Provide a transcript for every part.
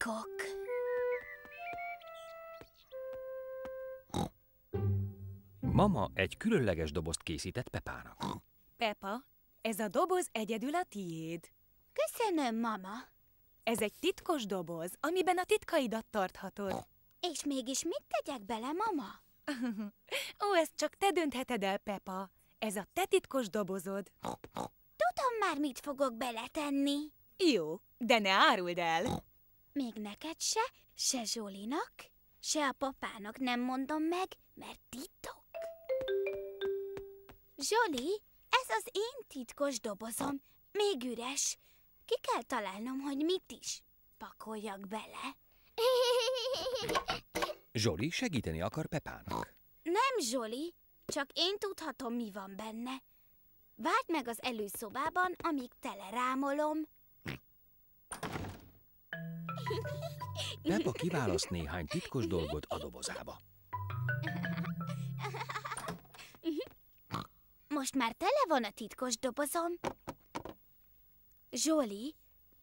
titkok. Mama egy különleges dobozt készített Pepának. Pepa, ez a doboz egyedül a tiéd. Köszönöm, mama. Ez egy titkos doboz, amiben a titkaidat tarthatod. És mégis mit tegyek bele, mama? Ó, ezt csak te döntheted el, Pepa. Ez a te titkos dobozod. Tudom már, mit fogok beletenni. Jó, de ne áruld el. Még neked se, se Zsolinak, se a papának nem mondom meg, mert titok. Zsoli, ez az én titkos dobozom, még üres. Ki kell találnom, hogy mit is pakoljak bele. Zsoli segíteni akar Pepának. Nem, Zsoli, csak én tudhatom, mi van benne. Várj meg az előszobában, amíg telerámolom. Peppa kiválaszt néhány titkos dolgot a dobozába. Most már tele van a titkos dobozom. Zsoli,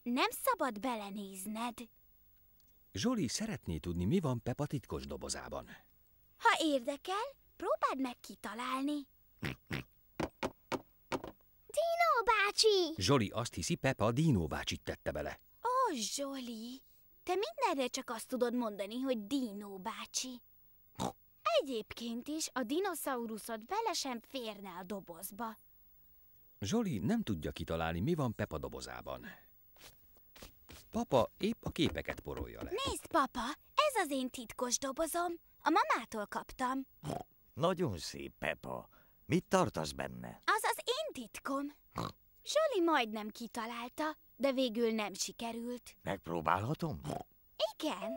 nem szabad belenézned. Zsoli szeretné tudni, mi van Peppa titkos dobozában. Ha érdekel, próbáld meg kitalálni. Dino bácsi! Zsoli azt hiszi, Peppa a Dino bácsit tette bele. Nos, Zsoli, te mindenre csak azt tudod mondani, hogy Dino bácsi. Egyébként is a dinoszauruszod bele sem férne a dobozba. Zsoli nem tudja kitalálni, mi van Pepa dobozában. Papa épp a képeket porolja le. Nézd, papa, ez az én titkos dobozom. A mamától kaptam. Nagyon szép, Pepa. Mit tartasz benne? Az az én titkom. Zsoli majdnem kitalálta, de végül nem sikerült. Megpróbálhatom? Igen.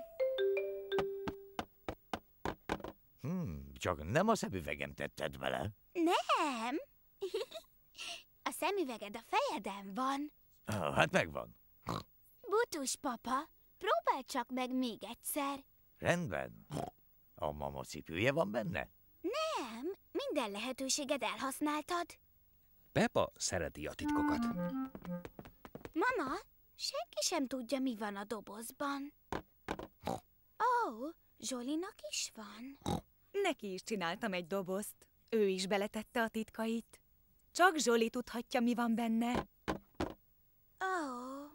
Hmm, csak nem a szemüvegem tetted bele. Nem. A szemüveged a fejeden van. Ah, hát megvan. Butus, papa, próbál csak meg még egyszer. Rendben. A mama cipője van benne? Nem, minden lehetőséged elhasználtad. Pepa szereti a titkokat. Mama, senki sem tudja, mi van a dobozban. Ó, oh, Zsolinak is van. Neki is csináltam egy dobozt. Ő is beletette a titkait. Csak Zsoli tudhatja, mi van benne. Ó. Oh.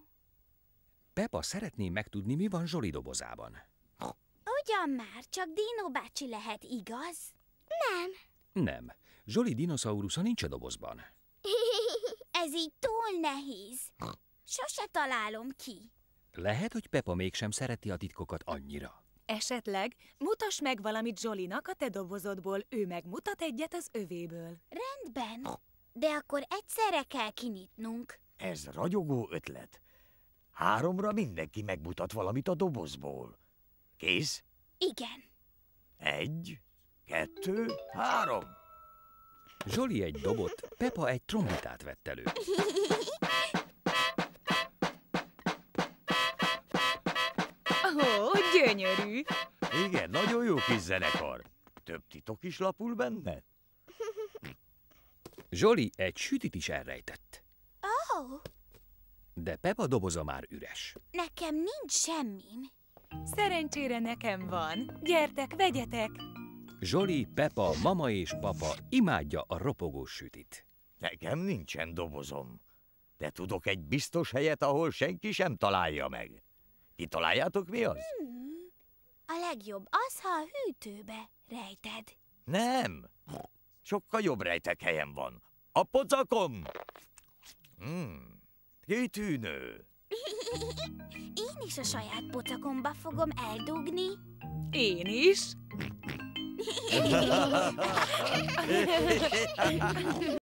Pepa szeretné megtudni, mi van Zsoli dobozában. Ugyan már, csak Dino bácsi lehet, igaz? Nem. Nem. Zsoli dinoszaurusza nincs a dobozban. Ez így túl nehéz. Sose találom ki. Lehet, hogy Pepa mégsem szereti a titkokat annyira. Esetleg mutass meg valamit Jolinak a te dobozodból, ő megmutat egyet az övéből. Rendben, de akkor egyszerre kell kinyitnunk. Ez ragyogó ötlet. Háromra mindenki megmutat valamit a dobozból. Kész? Igen. Egy, kettő, három. Zsoli egy dobot, Pepa egy trombitát vett elő. Gyönyörű. Igen, nagyon jó kis zenekar. Több titok is lapul benne. Zsoli egy sütit is elrejtett. Oh. De Pepa doboza már üres. Nekem nincs semmim. Szerencsére nekem van. Gyertek, vegyetek! Zsoli, Pepa, mama és papa imádja a ropogós sütit. Nekem nincsen dobozom. De tudok egy biztos helyet, ahol senki sem találja meg. Kitaláljátok mi az? Hmm. A legjobb az, ha a hűtőbe rejted. Nem. Sokkal jobb rejtek helyen van. A pocakom. Hmm. Kitűnő. Én is a saját pocakomba fogom eldugni. Én is.